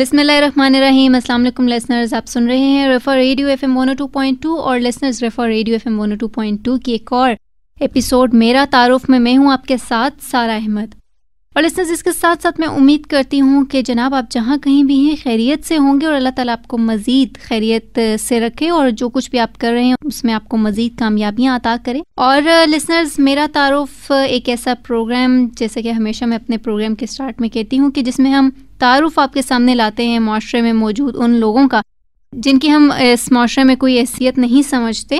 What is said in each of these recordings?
بسم اللہ الرحمن الرحیم السلام علیکم لسنرز آپ سن رہے ہیں refer radio F M one oh two point two اور listeners refer radio F M one oh two point two کی ایک اور ایپیسوڈ میرا تعارف میں میں ہوں آپ کے ساتھ سارا احمد اور لسنرز اس کے ساتھ ساتھ میں امید کرتی ہوں کہ جناب آپ جہاں کہیں بھی ہیں خیریت سے ہوں گے اور اللہ تعالیٰ آپ کو مزید خیریت سے رکھے اور جو کچھ بھی آپ کر رہے ہیں اس میں آپ کو مزید کامیابیاں عطا کرے اور لسنرز میرا تعارف ایک ایسا پروگرام جیسے کہ ہمیشہ میں اپنے پروگرام کے سٹارٹ میں کہتی ہوں کہ جس میں ہم تعارف آپ کے سامنے لاتے ہیں معاشرے میں موجود ان لوگوں کا جن کی ہم اس معاشرے میں کوئی حیثیت نہیں سمجھتے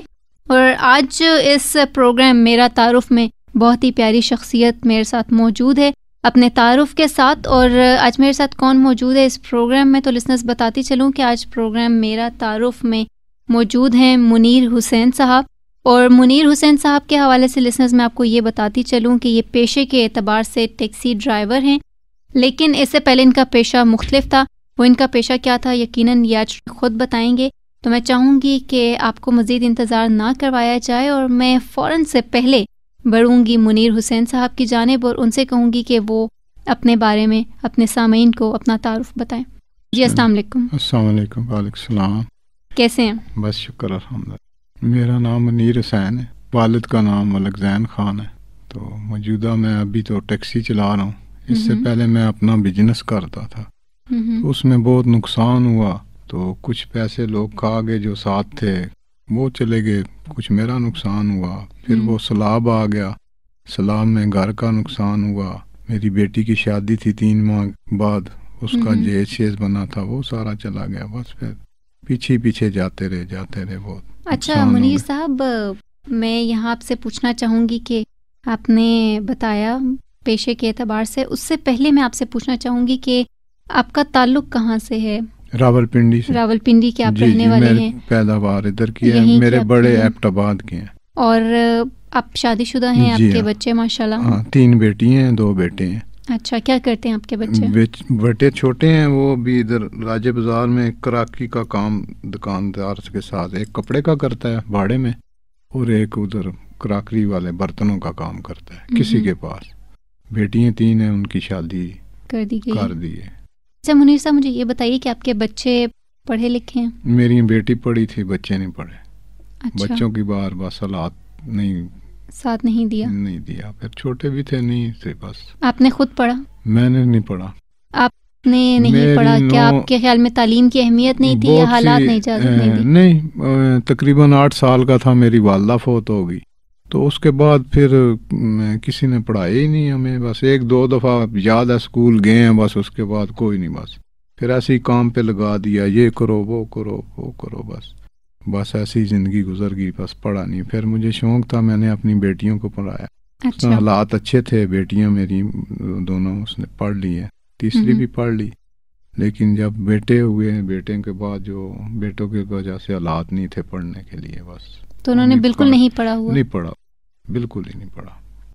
اور آج اس پروگرام میرا تعارف میں بہت ہی پیاری شخصیت میرے ساتھ موجود ہے اپنے تعارف کے ساتھ اور آج میرے ساتھ کون موجود ہے اس پروگرام میں تو لسنرس بتاتی چلوں کہ آج پروگرام میرا تعارف میں موجود ہیں منیر حسین صاحب اور منیر حسین صاحب کے حوالے سے لسنس میں آپ کو یہ بتاتی چلوں کہ یہ پیشے کے اعتبار سے ٹیکسی ڈرائیور ہیں لیکن اس سے پہلے ان کا پیشہ مختلف تھا وہ ان کا پیشہ کیا تھا یقیناً یہ آج خود بتائیں گے تو میں چاہوں گی کہ آپ کو مزید انتظار نہ کروایا جائے اور میں فوراً سے پہلے بڑھوں گی منیر حسین صاحب کی جانب اور ان سے کہوں گی کہ وہ اپنے بارے میں اپنے سامعین کو اپنا تعارف بتائیں جی السلام علیکم السلام علیکم وعلیکم السلام کیسے ہیں بس شکر الحمد میرا نام منیر حسین ہے والد کا نام الگزین خان ہے تو موجودہ میں ابھی تو ٹیکسی چلا رہا ہوں اس سے پہلے میں اپنا بزنس کرتا تھا اس میں بہت نقصان ہوا تو کچھ پیسے لوگ گئے جو ساتھ تھے وہ چلے گئے کچھ میرا نقصان ہوا پھر وہ سلاب آ گیا سلاب میں گھر کا نقصان ہوا میری بیٹی کی شادی تھی تین ماہ بعد اس کا جیز شیز بنا تھا وہ سارا چلا گیا بس پھر پیچھے پیچھے جاتے رہے جاتے رہے بہت اچھا منی صاحب میں یہاں آپ سے پوچھنا چاہوں گی کہ آپ نے بتایا پیشے کے اعتبار سے اس سے پہلے میں آپ سے پوچھنا چاہوں گی کہ آپ کا تعلق کہاں سے ہے راول پنڈی سے راول پنڈی کے آپ جی، رہنے جی، والے ہیں پیداوار ادھر کی ہے میرے بڑے ایپٹ آباد کے ہیں اور آپ شادی شدہ ہیں جی، آپ کے ہاں۔ بچے ماشاء اللہ ہاں، تین بیٹی ہیں دو بیٹے ہیں اچھا کیا کرتے ہیں آپ کے بچے بیٹے چھوٹے ہیں وہ بھی ادھر بازار میں کراکی کا کام دکاندار کے ساتھ ایک کپڑے کا کرتا ہے بھاڑے میں اور ایک ادھر کراکری والے برتنوں کا کام کرتا ہے کسی کے پاس بیٹیاں تین ہیں ان کی شادی کر دی دی گئی کر ہے اچھا منیر صاحب مجھے یہ بتائیے کہ آپ کے بچے پڑھے لکھے ہیں میری بیٹی پڑھی تھی بچے نہیں پڑھے اچھا۔ بچوں کی بار بس حالات نہیں نہیں نہیں ساتھ دیا دیا پھر چھوٹے بھی تھے نہیں تھے بس آپ نے خود پڑھا میں نے نہیں پڑھا آپ نے نہیں پڑھا کیا آپ کے خیال میں تعلیم کی اہمیت نہیں تھی حالات نہیں جاتے نہیں تقریباً آٹھ سال کا تھا میری والدہ فوت ہو گئی تو اس کے بعد پھر کسی نے پڑھایا ہی نہیں ہمیں بس ایک دو دفعہ یاد ہے اسکول گئے ہیں بس اس کے بعد کوئی نہیں بس پھر ایسے ہی کام پہ لگا دیا یہ کرو وہ کرو وہ کرو بس بس ایسی زندگی گزر گئی بس پڑھا نہیں پھر مجھے شوق تھا میں نے اپنی بیٹیوں کو پڑھایا اچھا۔ حالات اچھے تھے بیٹیاں میری دونوں اس نے پڑھ لی ہیں تیسری بھی پڑھ لی لیکن جب بیٹے ہوئے ہیں بیٹے کے بعد جو بیٹوں کے وجہ سے حالات نہیں تھے پڑھنے کے لیے بس تو انہوں نے بالکل نہیں پڑھا ہوا نہیں پڑھا بالکل ہی نہیں پڑھا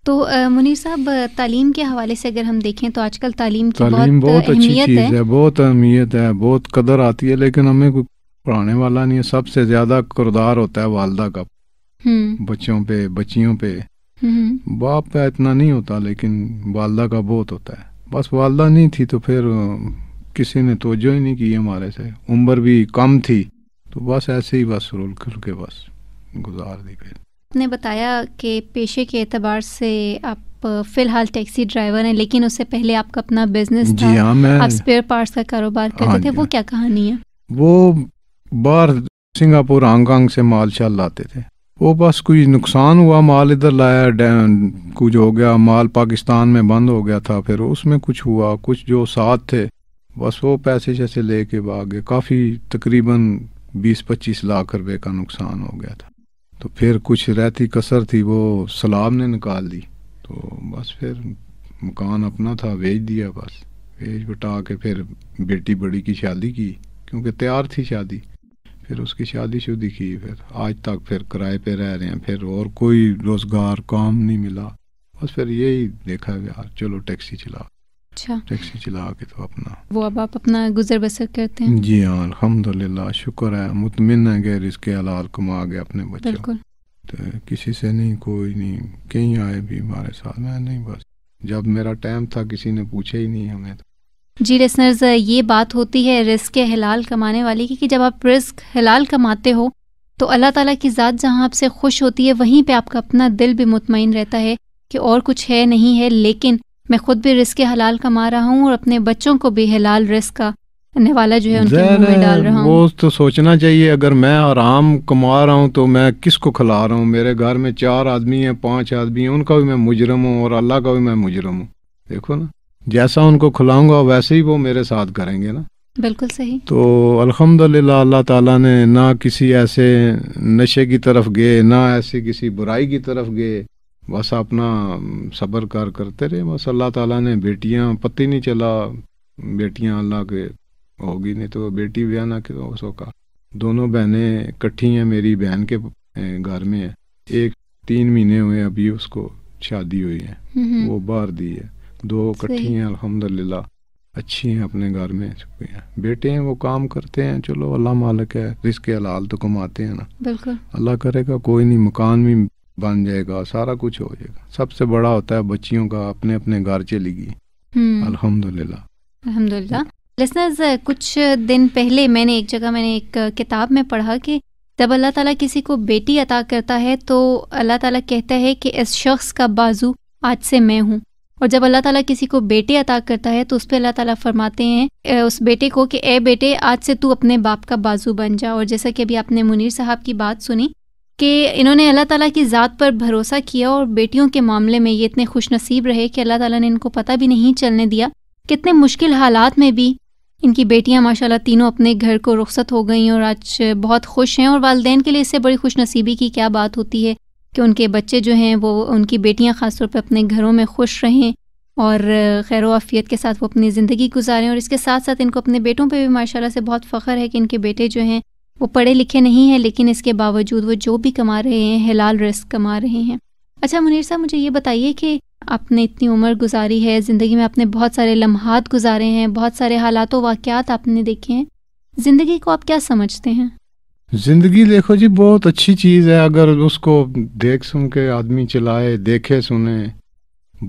تو منی صاحب تعلیم کے حوالے سے اگر ہم دیکھیں تو آج کل تعلیم کی تعلیم بہت بہت اچھی چیز ہے بہت اہمیت ہے بہت قدر آتی ہے لیکن ہمیں کوئی پڑھانے والا نہیں ہے سب سے زیادہ کردار ہوتا ہے والدہ کا بچوں پہ بچیوں پہ باپ کا اتنا نہیں ہوتا لیکن والدہ کا بہت ہوتا ہے بس والدہ نہیں تھی تو پھر کسی نے توجہ ہی نہیں کی ہمارے سے عمر بھی کم تھی تو بس ایسے ہی بس رول کر کے بس گزار دی پھر آپ نے بتایا کہ پیشے کے اعتبار سے آپ فی الحال ٹیکسی ڈرائیور ہیں لیکن اس سے پہلے آپ کا اپنا بزنس جی ہاں میں ہاں جی وہ ہاں۔ کیا کہانی ہے وہ باہر سنگاپور ہانگ کانگ سے مال شال لاتے تھے وہ بس کوئی نقصان ہوا مال ادھر لایا کچھ ہو گیا مال پاکستان میں بند ہو گیا تھا پھر اس میں کچھ ہوا کچھ جو ساتھ تھے بس وہ پیسے جیسے لے کے بھاگے کافی تقریباً بیس پچیس لاکھ روپے کا نقصان ہو گیا تھا تو پھر کچھ رہتی کثر تھی وہ سلام نے نکال دی تو بس پھر مکان اپنا تھا بیچ دیا بس بھیج بٹا کے پھر بیٹی بڑی کی شادی کی کیونکہ تیار تھی شادی پھر اس کی شادی شدی کی پھر آج تک پھر کرائے پہ رہ رہے ہیں پھر اور کوئی روزگار کام نہیں ملا بس پھر یہی دیکھا یار چلو ٹیکسی چلا اچھا۔ ٹیکسی چلا کے تو اپنا وہ اب آپ اپنا گزر بسر کرتے ہیں جی ہاں الحمد شکر ہے مطمئن ہے غیر اس کے حلال کما گئے اپنے بچے بالکل تو کسی سے نہیں کوئی نہیں کہیں آئے بھی ہمارے ساتھ میں نہیں بس جب میرا ٹائم تھا کسی نے پوچھا ہی نہیں ہمیں تو جی لسنرز یہ بات ہوتی ہے رزق کے حلال کمانے والی کی کہ جب آپ رزق حلال کماتے ہو تو اللہ تعالیٰ کی ذات جہاں آپ سے خوش ہوتی ہے وہیں پہ آپ کا اپنا دل بھی مطمئن رہتا ہے کہ اور کچھ ہے نہیں ہے لیکن میں خود بھی رزق حلال کما رہا ہوں اور اپنے بچوں کو بھی حلال کا جو ہے وہ تو سوچنا چاہیے اگر میں آرام کما رہا ہوں تو میں کس کو کھلا رہا ہوں میرے گھر میں چار آدمی ہیں پانچ آدمی ہیں ان کا بھی میں مجرم ہوں اور اللہ کا بھی میں مجرم ہوں دیکھو نا جیسا ان کو کھلاؤں گا ویسے ہی وہ میرے ساتھ کریں گے نا بالکل صحیح تو الحمد اللہ تعالیٰ نے نہ کسی ایسے نشے کی طرف گئے نہ ایسی کسی برائی کی طرف گئے بس اپنا صبر کار کرتے رہے بس اللہ تعالیٰ نے بیٹیاں پتہ ہی نہیں چلا بیٹیاں اللہ کے ہوگی نہیں تو بیٹی بیا نہ کا دونوں بہنیں کٹھی ہیں میری بہن کے گھر میں ہیں ایک تین مہینے ہوئے ابھی اس کو شادی ہوئی ہے وہ باہر دی ہے دو کٹھی ہیں الحمد اچھی ہیں اپنے گھر میں چھپی ہیں بیٹے ہیں وہ کام کرتے ہیں چلو اللہ مالک ہے حلال تو کماتے ہیں نا بالکل اللہ کرے گا کوئی نہیں مکان بھی بن جائے گا سارا کچھ ہو جائے گا سب سے بڑا ہوتا ہے بچیوں کا اپنے اپنے گھر چلی گئی الحمد للہ الحمد للہ لسن کچھ دن پہلے میں نے ایک جگہ میں نے ایک کتاب میں پڑھا کہ جب اللہ تعالیٰ کسی کو بیٹی عطا کرتا ہے تو اللہ تعالیٰ کہتا ہے کہ اس شخص کا بازو آج سے میں ہوں اور جب اللہ تعالیٰ کسی کو بیٹے عطا کرتا ہے تو اس پہ اللہ تعالیٰ فرماتے ہیں اس بیٹے کو کہ اے بیٹے آج سے تو اپنے باپ کا بازو بن جا اور جیسا کہ ابھی آپ نے منیر صاحب کی بات سنی کہ انہوں نے اللہ تعالیٰ کی ذات پر بھروسہ کیا اور بیٹیوں کے معاملے میں یہ اتنے خوش نصیب رہے کہ اللہ تعالیٰ نے ان کو پتہ بھی نہیں چلنے دیا کتنے مشکل حالات میں بھی ان کی بیٹیاں ماشاء اللہ تینوں اپنے گھر کو رخصت ہو گئیں اور آج بہت خوش ہیں اور والدین کے لیے اس سے بڑی خوش نصیبی کی کیا بات ہوتی ہے کہ ان کے بچے جو ہیں وہ ان کی بیٹیاں خاص طور پہ اپنے گھروں میں خوش رہیں اور خیر و عافیت کے ساتھ وہ اپنی زندگی گزاریں اور اس کے ساتھ ساتھ ان کو اپنے بیٹوں پہ بھی ماشاء اللہ سے بہت فخر ہے کہ ان کے بیٹے جو ہیں وہ پڑھے لکھے نہیں ہیں لیکن اس کے باوجود وہ جو بھی کما رہے ہیں حلال رسک کما رہے ہیں اچھا منیر صاحب مجھے یہ بتائیے کہ آپ نے اتنی عمر گزاری ہے زندگی میں آپ نے بہت سارے لمحات گزارے ہیں بہت سارے حالات و واقعات آپ نے دیکھے ہیں زندگی کو آپ کیا سمجھتے ہیں زندگی دیکھو جی بہت اچھی چیز ہے اگر اس کو دیکھ سن کے آدمی چلائے دیکھے سنے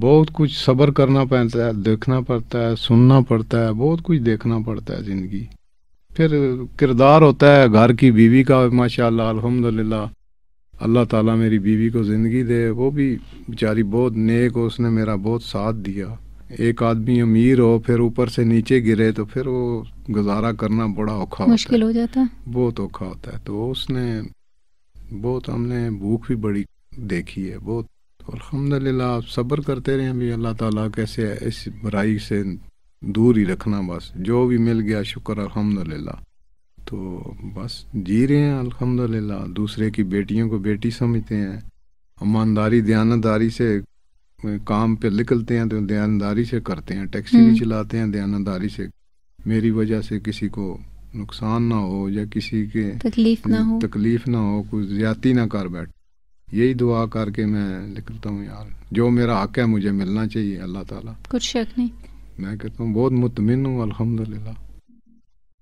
بہت کچھ صبر کرنا پڑتا ہے دیکھنا پڑتا ہے سننا پڑتا ہے بہت کچھ دیکھنا پڑتا ہے زندگی پھر کردار ہوتا ہے گھر کی بیوی کا ماشاء اللہ الحمد للہ اللہ تعالیٰ میری بیوی کو زندگی دے وہ بھی بیچاری بہت نیک ہو اس نے میرا بہت ساتھ دیا ایک آدمی امیر ہو پھر اوپر سے نیچے گرے تو پھر وہ گزارا کرنا بڑا اوکھا مشکل ہو جاتا ہے بہت اوکھا ہوتا ہے تو اس نے بہت ہم نے بھوک بھی بڑی دیکھی ہے بہت الحمد للہ صبر کرتے رہے ہیں اللہ تعالیٰ کیسے اس برائی سے دور ہی رکھنا بس جو بھی مل گیا شکر الحمد تو بس جی رہے ہیں الحمد دوسرے کی بیٹیوں کو بیٹی سمجھتے ہیں ایمانداری دیانتداری سے کام پہ نکلتے ہیں تو دیانتداری سے کرتے ہیں ٹیکسی بھی چلاتے ہیں دیانتداری سے میری وجہ سے کسی کو نقصان نہ ہو یا کسی کے تکلیف نہ ہو تکلیف نہ ہو کچھ زیادتی نہ کر بیٹھ یہی دعا کر کے میں نکلتا ہوں یار جو میرا حق ہے مجھے ملنا چاہیے اللہ تعالیٰ کچھ شک نہیں میں کہتا ہوں ہوں بہت مطمئن الحمد للہ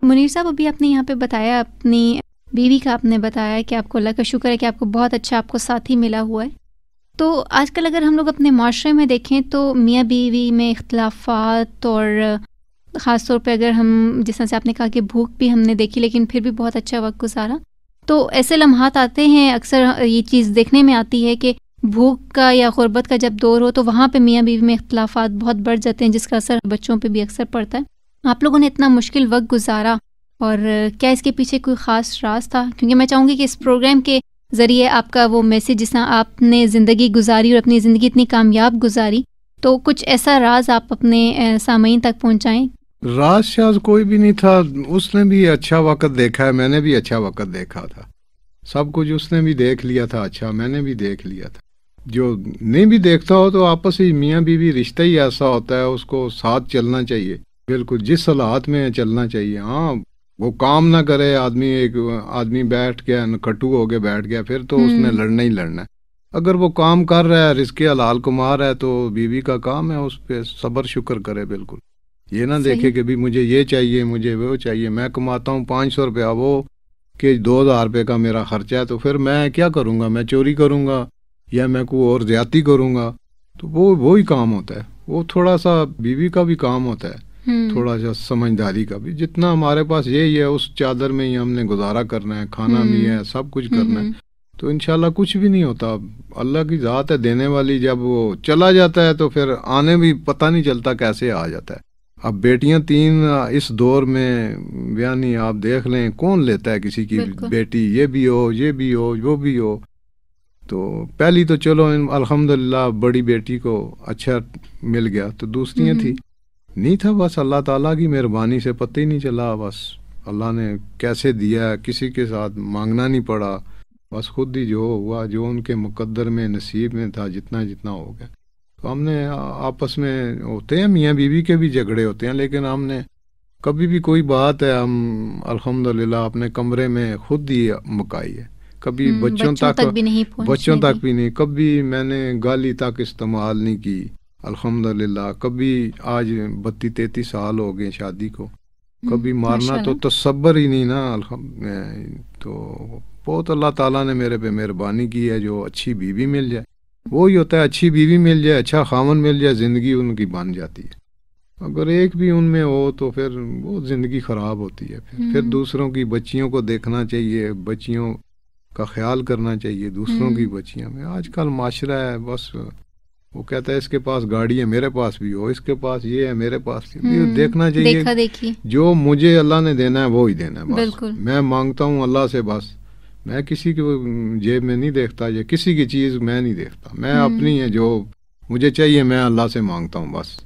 منیر صاحب ابھی آپ نے یہاں پہ بتایا اپنی بیوی کا آپ نے بتایا کہ آپ کو اللہ کا شکر ہے کہ آپ کو بہت اچھا آپ کو ساتھی ملا ہوا ہے تو آج کل اگر ہم لوگ اپنے معاشرے میں دیکھیں تو میاں بیوی میں اختلافات اور خاص طور پہ اگر ہم جس طرح سے آپ نے کہا کہ بھوک بھی ہم نے دیکھی لیکن پھر بھی بہت اچھا وقت گزارا تو ایسے لمحات آتے ہیں اکثر یہ چیز دیکھنے میں آتی ہے کہ بھوک کا یا غربت کا جب دور ہو تو وہاں پہ میاں بیوی میں اختلافات بہت بڑھ جاتے ہیں جس کا اثر بچوں پہ بھی اکثر پڑتا ہے آپ لوگوں نے اتنا مشکل وقت گزارا اور کیا اس کے پیچھے کوئی خاص راز تھا کیونکہ میں چاہوں گی کہ اس پروگرام کے ذریعے آپ کا وہ میسج جس طرح آپ نے زندگی گزاری اور اپنی زندگی اتنی کامیاب گزاری تو کچھ ایسا راز آپ اپنے سامعین تک پہنچائیں راز شاز کوئی بھی نہیں تھا اس نے بھی اچھا وقت دیکھا ہے میں نے بھی اچھا وقت دیکھا تھا سب کچھ اس نے بھی دیکھ لیا تھا اچھا میں نے بھی دیکھ لیا تھا جو نہیں بھی دیکھتا ہو تو آپس ہی میاں بیوی بی رشتہ ہی ایسا ہوتا ہے اس کو ساتھ چلنا چاہیے بالکل جس حالات میں چلنا چاہیے ہاں وہ کام نہ کرے آدمی ایک آدمی بیٹھ گیا کٹو ہو کے بیٹھ گیا پھر تو اس نے لڑنا ہی لڑنا ہے اگر وہ کام کر رہا ہے رسکے حلال کما رہا ہے تو بیوی کا کام ہے اس پہ صبر شکر کرے بالکل یہ نہ دیکھے کہ بھی مجھے یہ چاہیے مجھے وہ چاہیے میں کماتا ہوں پانچ سو روپیہ وہ کہ دو ہزار روپے کا میرا خرچہ ہے تو پھر میں کیا کروں گا میں چوری کروں گا یا میں کوئی اور زیادتی کروں گا تو وہ وہی کام ہوتا ہے وہ تھوڑا سا بیوی کا بھی کام ہوتا ہے تھوڑا سا سمجھداری کا بھی جتنا ہمارے پاس یہی ہے اس چادر میں ہی ہم نے گزارا کرنا ہے کھانا بھی ہے سب کچھ کرنا ہے تو انشاءاللہ کچھ بھی نہیں ہوتا اللہ کی ذات ہے دینے والی جب وہ چلا جاتا ہے تو پھر آنے بھی پتہ نہیں چلتا کیسے آ جاتا ہے اب بیٹیاں تین اس دور میں یعنی آپ دیکھ لیں کون لیتا ہے کسی کی بیٹی یہ بھی ہو یہ بھی ہو وہ بھی ہو تو پہلی تو چلو الحمد للہ بڑی بیٹی کو اچھا مل گیا تو دوسری تھی نہیں تھا بس اللہ تعالیٰ کی مہربانی سے پتہ ہی نہیں چلا بس اللہ نے کیسے دیا کسی کے ساتھ مانگنا نہیں پڑا بس خود ہی جو ہوا جو ان کے مقدر میں نصیب میں تھا جتنا جتنا ہو گیا تو ہم نے آپس میں ہوتے ہیں میاں بیوی بی کے بھی جھگڑے ہوتے ہیں لیکن ہم نے کبھی بھی کوئی بات ہے ہم الحمد اپنے کمرے میں خود ہی مکائی ہے کبھی بچوں تک بھی نہیں بچوں تک بھی نہیں کبھی میں نے گالی تک استعمال نہیں کی الحمد للہ کبھی آج بتی تینتیس سال ہو گئے شادی کو کبھی مارنا تو تصبر ہی نہیں نا الحمد تو بہت اللہ تعالیٰ نے میرے پہ مہربانی کی ہے جو اچھی بیوی مل جائے وہی ہوتا ہے اچھی بیوی مل جائے اچھا خامن مل جائے زندگی ان کی بن جاتی ہے اگر ایک بھی ان میں ہو تو پھر وہ زندگی خراب ہوتی ہے پھر دوسروں کی بچیوں کو دیکھنا چاہیے بچیوں کا خیال کرنا چاہیے دوسروں کی بچیاں میں آج کل معاشرہ ہے بس وہ کہتا ہے اس کے پاس گاڑی ہے میرے پاس بھی ہو اس کے پاس یہ ہے میرے پاس بھی دیکھنا چاہیے جو مجھے اللہ نے دینا ہے وہ ہی دینا ہے بس میں مانگتا ہوں اللہ سے بس میں کسی کے جیب میں نہیں دیکھتا یا کسی کی چیز میں نہیں دیکھتا میں اپنی ہے جو مجھے چاہیے میں اللہ سے مانگتا ہوں بس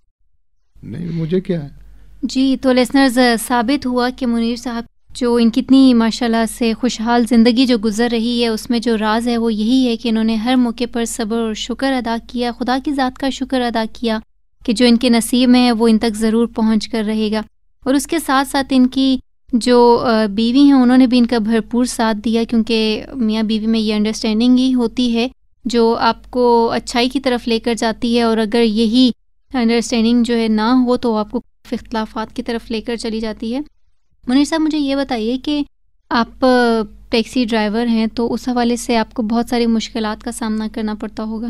نہیں مجھے کیا ہے جی تو لسنرز ثابت ہوا کہ منیر صاحب جو ان کی اتنی ماشاء اللہ سے خوشحال زندگی جو گزر رہی ہے اس میں جو راز ہے وہ یہی ہے کہ انہوں نے ہر موقع پر صبر اور شکر ادا کیا خدا کی ذات کا شکر ادا کیا کہ جو ان کے نصیب میں ہے وہ ان تک ضرور پہنچ کر رہے گا اور اس کے ساتھ ساتھ ان کی جو بیوی ہیں انہوں نے بھی ان کا بھرپور ساتھ دیا کیونکہ میاں بیوی میں یہ انڈرسٹینڈنگ ہی ہوتی ہے جو آپ کو اچھائی کی طرف لے کر جاتی ہے اور اگر یہی انڈرسٹینڈنگ جو ہے نہ ہو تو آپ کو اختلافات کی طرف لے کر چلی جاتی ہے منیر صاحب مجھے یہ بتائیے کہ آپ ٹیکسی ڈرائیور ہیں تو اس حوالے سے آپ کو بہت ساری مشکلات کا سامنا کرنا پڑتا ہوگا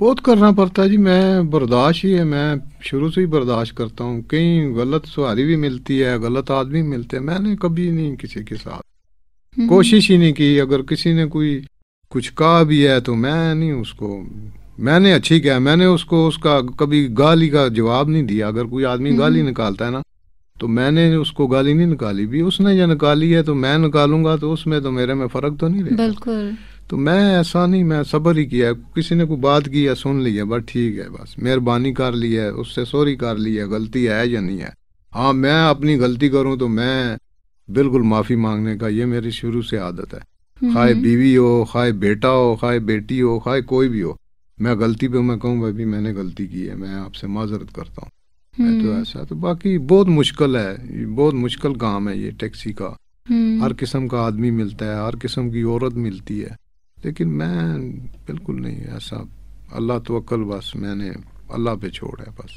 بہت کرنا پڑتا ہے جی میں برداشت ہی ہے میں شروع سے ہی برداشت کرتا ہوں کہیں غلط سواری بھی ملتی ہے غلط آدمی ملتے ہیں میں نے کبھی نہیں کسی کے ساتھ کوشش ہی نہیں کی اگر کسی نے کوئی کچھ کہا بھی ہے تو میں نہیں اس کو میں نے اچھی کیا میں نے اس کو اس کا کبھی گالی کا جواب نہیں دیا اگر کوئی آدمی گالی نکالتا ہے نا تو میں نے اس کو گالی نہیں نکالی بھی اس نے جو نکالی ہے تو میں نکالوں گا تو اس میں تو میرے میں فرق تو نہیں بالکل تو میں ایسا نہیں میں صبر ہی کیا کسی نے کوئی بات کی ہے سن لی ہے بس ٹھیک ہے بس مہربانی کر لی ہے اس سے سوری کر لی ہے غلطی ہے یا نہیں ہے ہاں میں اپنی غلطی کروں تو میں بالکل معافی مانگنے کا یہ میری شروع سے عادت ہے خواہ بیوی ہو خواہ بیٹا ہو خواہ بیٹی ہو خواہ کوئی بھی ہو میں غلطی پہ میں کہوں بھائی میں نے غلطی کی ہے میں آپ سے معذرت کرتا ہوں تو تو ایسا باقی بہت مشکل ہے بہت مشکل کام ہے یہ ٹیکسی کا ہر قسم کا آدمی ملتا ہے ہر قسم کی عورت ملتی ہے لیکن میں بالکل نہیں ایسا اللہ تو میں نے اللہ پہ چھوڑا ہے بس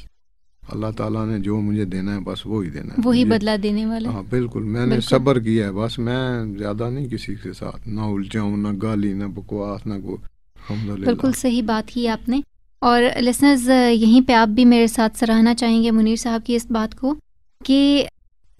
اللہ تعالیٰ نے جو مجھے دینا ہے بس وہی دینا ہے وہی بدلہ دینے والا ہاں بالکل میں نے صبر کیا ہے بس میں زیادہ نہیں کسی کے ساتھ نہ الجھاؤں نہ گالی نہ بکواس نہ بالکل صحیح بات کی آپ نے اور لسنرز یہیں پہ آپ بھی میرے ساتھ سراہنا چاہیں گے منیر صاحب کی اس بات کو کہ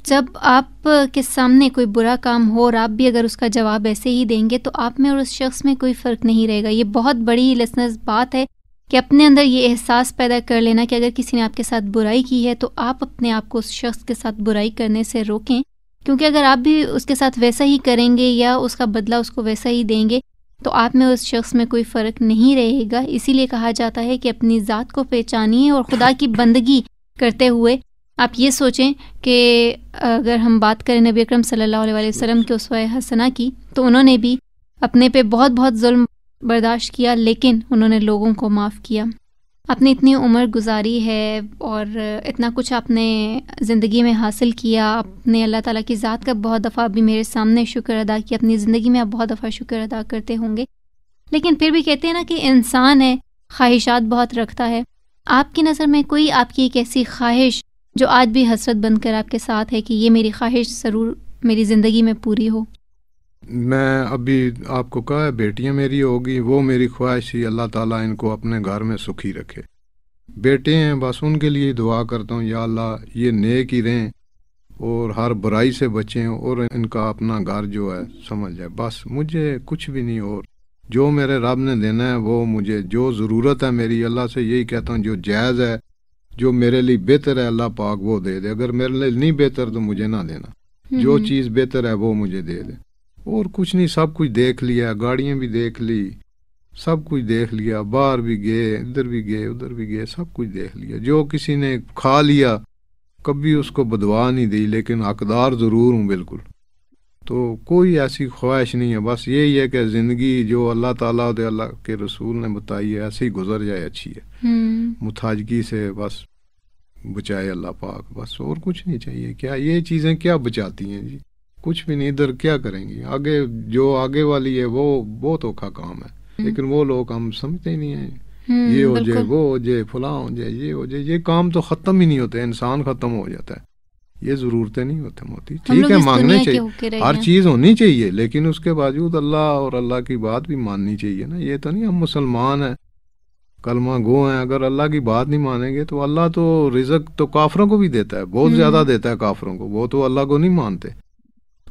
جب آپ کے سامنے کوئی برا کام ہو اور آپ بھی اگر اس کا جواب ایسے ہی دیں گے تو آپ میں اور اس شخص میں کوئی فرق نہیں رہے گا یہ بہت بڑی لسنرز بات ہے کہ اپنے اندر یہ احساس پیدا کر لینا کہ اگر کسی نے آپ کے ساتھ برائی کی ہے تو آپ اپنے آپ کو اس شخص کے ساتھ برائی کرنے سے روکیں کیونکہ اگر آپ بھی اس کے ساتھ ویسا ہی کریں گے یا اس کا بدلہ اس کو ویسا ہی دیں گے تو آپ میں اس شخص میں کوئی فرق نہیں رہے گا اسی لیے کہا جاتا ہے کہ اپنی ذات کو پہچانیے اور خدا کی بندگی کرتے ہوئے آپ یہ سوچیں کہ اگر ہم بات کریں نبی اکرم صلی اللہ علیہ وسلم کے اس حسنہ حسنا کی تو انہوں نے بھی اپنے پہ بہت بہت ظلم برداشت کیا لیکن انہوں نے لوگوں کو معاف کیا آپ نے اتنی عمر گزاری ہے اور اتنا کچھ آپ نے زندگی میں حاصل کیا آپ نے اللہ تعالیٰ کی ذات کا بہت دفعہ بھی میرے سامنے شکر ادا کیا اپنی زندگی میں آپ بہت دفعہ شکر ادا کرتے ہوں گے لیکن پھر بھی کہتے ہیں نا کہ انسان ہے خواہشات بہت رکھتا ہے آپ کی نظر میں کوئی آپ کی ایک ایسی خواہش جو آج بھی حسرت بن کر آپ کے ساتھ ہے کہ یہ میری خواہش ضرور میری زندگی میں پوری ہو میں ابھی آپ کو کہا ہے بیٹیاں میری ہوگی وہ میری خواہش ہی اللہ تعالیٰ ان کو اپنے گھر میں سکھی رکھے بیٹے ہیں بس ان کے لیے دعا کرتا ہوں یا اللہ یہ نیک ہی رہیں اور ہر برائی سے بچیں اور ان کا اپنا گھر جو ہے سمجھ جائے بس مجھے کچھ بھی نہیں اور جو میرے رب نے دینا ہے وہ مجھے جو ضرورت ہے میری اللہ سے یہی کہتا ہوں جو جائز ہے جو میرے لیے بہتر ہے اللہ پاک وہ دے دے اگر میرے لیے نہیں بہتر تو مجھے نہ دینا جو چیز بہتر ہے وہ مجھے دے دے اور کچھ نہیں سب کچھ دیکھ لیا گاڑیاں بھی دیکھ لی سب کچھ دیکھ لیا باہر بھی گئے ادھر بھی گئے ادھر بھی گئے سب کچھ دیکھ لیا جو کسی نے کھا لیا کبھی اس کو بدوا نہیں دی لیکن حقدار ضرور ہوں بالکل تو کوئی ایسی خواہش نہیں ہے بس یہی ہے کہ زندگی جو اللہ تعالیٰ اللہ کے رسول نے بتائی ہے ایسے ہی گزر جائے اچھی ہے متاجگی سے بس بچائے اللہ پاک بس اور کچھ نہیں چاہیے کیا یہ چیزیں کیا بچاتی ہیں جی کچھ بھی نہیں ادھر کیا کریں گی آگے جو آگے والی ہے وہ بہت اوکھا کام ہے لیکن وہ لوگ ہم سمجھتے ہی نہیں ہیں یہ ہو جائے وہ ہو جائے فلاں ہو جائے یہ ہو جائے یہ کام تو ختم ہی نہیں ہوتے انسان ختم ہو جاتا ہے یہ ضرورتیں نہیں ہوتے ہوتی ٹھیک ہے مانگنے چاہیے ہر چیز ہونی چاہیے لیکن اس کے باوجود اللہ اور اللہ کی بات بھی ماننی چاہیے نا یہ تو نہیں ہم مسلمان ہیں کلمہ گو ہیں اگر اللہ کی بات نہیں مانیں گے تو اللہ تو رزق تو کافروں کو بھی دیتا ہے بہت زیادہ دیتا ہے کافروں کو وہ تو اللہ کو نہیں مانتے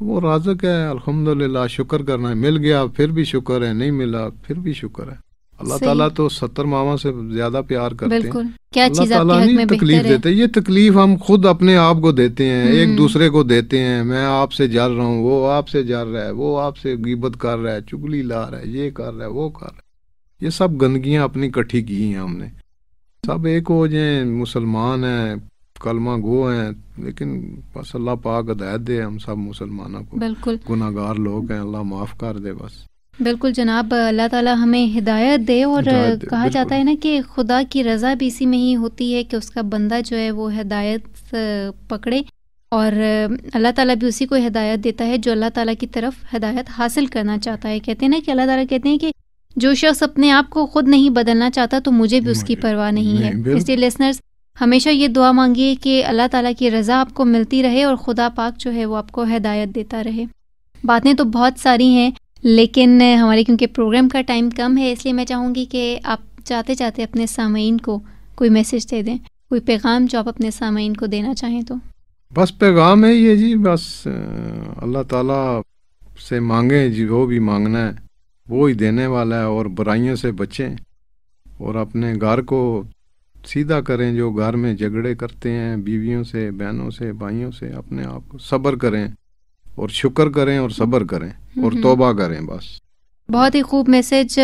تو وہ رازق ہے الحمد شکر کرنا ہے مل گیا پھر بھی شکر ہے نہیں ملا پھر بھی شکر ہے اللہ تعالیٰ تو ستر ماما سے زیادہ پیار کرتے ہیں کیا اللہ تعالیٰ نہیں تکلیف دیتے یہ تکلیف ہم خود اپنے آپ کو دیتے ہیں ایک دوسرے کو دیتے ہیں میں آپ سے جل رہا ہوں وہ آپ سے جل رہا ہے وہ آپ سے غیبت کر رہا ہے چگلی لا رہا ہے یہ کر رہا ہے وہ کر رہا ہے یہ سب گندگیاں اپنی کٹھی کی ہیں ہم نے سب ایک ہو جائیں مسلمان ہیں کلمہ گو ہیں لیکن بس اللہ پاک دے ہم سب کو بالکل اللہ معاف کر دے بس بالکل جناب اللہ تعالیٰ ہمیں ہدایت دے اور دے کہا جاتا ہے نا کہ خدا کی رضا بھی اسی میں ہی ہوتی ہے کہ اس کا بندہ جو ہے وہ ہدایت پکڑے اور اللہ تعالیٰ بھی اسی کو ہدایت دیتا ہے جو اللہ تعالیٰ کی طرف ہدایت حاصل کرنا چاہتا ہے کہتے ہیں نا کہ اللہ تعالیٰ کہتے ہیں کہ جو شخص اپنے آپ کو خود نہیں بدلنا چاہتا تو مجھے بھی اس کی پرواہ نہیں ہے اس لیے ہمیشہ یہ دعا مانگیے کہ اللہ تعالیٰ کی رضا آپ کو ملتی رہے اور خدا پاک جو ہے وہ آپ کو ہدایت دیتا رہے باتیں تو بہت ساری ہیں لیکن ہمارے کیونکہ پروگرام کا ٹائم کم ہے اس لیے میں چاہوں گی کہ آپ چاہتے جاتے اپنے سامعین کو کوئی میسج دے دیں کوئی پیغام جو آپ اپنے سامعین کو دینا چاہیں تو بس پیغام ہے یہ جی بس اللہ تعالیٰ سے مانگیں جی وہ بھی مانگنا ہے وہی دینے والا ہے اور برائیوں سے بچیں اور اپنے گھر کو سیدھا کریں جو گھر میں جھگڑے کرتے ہیں بیویوں سے بہنوں سے بھائیوں سے اپنے آپ کو صبر کریں اور شکر کریں اور صبر کریں اور توبہ کریں بس بہت ہی خوب میسج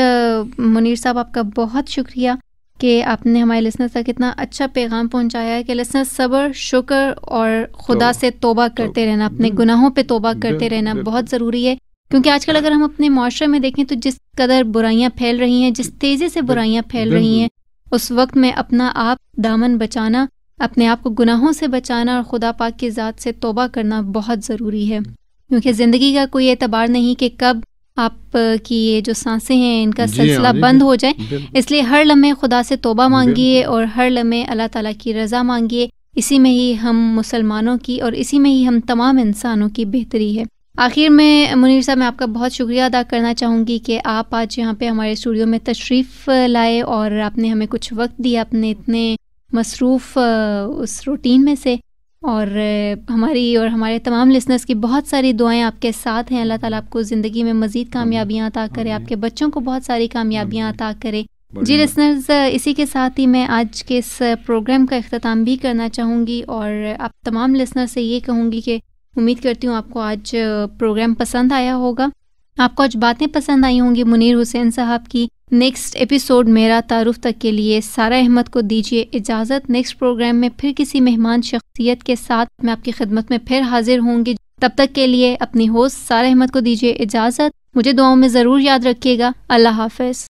منیر صاحب آپ کا بہت شکریہ کہ آپ نے ہمارے لسنر تک اتنا اچھا پیغام پہنچایا ہے کہ لسنر صبر شکر اور خدا سے توبہ کرتے رہنا اپنے گناہوں پہ توبہ کرتے رہنا بہت ضروری ہے کیونکہ آج کل اگر ہم اپنے معاشرے میں دیکھیں تو جس قدر برائیاں پھیل رہی ہیں جس تیزی سے برائیاں پھیل رہی ہیں اس وقت میں اپنا آپ دامن بچانا اپنے آپ کو گناہوں سے بچانا اور خدا پاک کی ذات سے توبہ کرنا بہت ضروری ہے کیونکہ زندگی کا کوئی اعتبار نہیں کہ کب آپ کی یہ جو سانسیں ہیں ان کا جی ہاں سلسلہ جی، بند ہو جائیں اس لیے ہر لمحے خدا سے توبہ مانگیے اور ہر لمحے اللہ تعالیٰ کی رضا مانگیے اسی میں ہی ہم مسلمانوں کی اور اسی میں ہی ہم تمام انسانوں کی بہتری ہے آخر میں منیر صاحب میں آپ کا بہت شکریہ ادا کرنا چاہوں گی کہ آپ آج یہاں پہ ہمارے اسٹوڈیو میں تشریف لائے اور آپ نے ہمیں کچھ وقت دیا اپنے اتنے مصروف اس روٹین میں سے اور ہماری اور ہمارے تمام لسنرس کی بہت ساری دعائیں آپ کے ساتھ ہیں اللہ تعالیٰ آپ کو زندگی میں مزید کامیابیاں عطا کرے آپ کے بچوں کو بہت ساری کامیابیاں عطا کرے جی لسنرز اسی کے ساتھ ہی میں آج کے اس پروگرام کا اختتام بھی کرنا چاہوں گی اور آپ تمام لسنر سے یہ کہوں گی کہ امید کرتی ہوں آپ کو آج پروگرام پسند آیا ہوگا آپ کو آج باتیں پسند آئی ہوں گی منیر حسین صاحب کی نیکسٹ ایپیسوڈ میرا تعارف تک کے لیے سارا احمد کو دیجیے اجازت نیکسٹ پروگرام میں پھر کسی مہمان شخصیت کے ساتھ میں آپ کی خدمت میں پھر حاضر ہوں گی تب تک کے لیے اپنی ہوسٹ سارا احمد کو دیجیے اجازت مجھے دعاؤں میں ضرور یاد رکھیے گا اللہ حافظ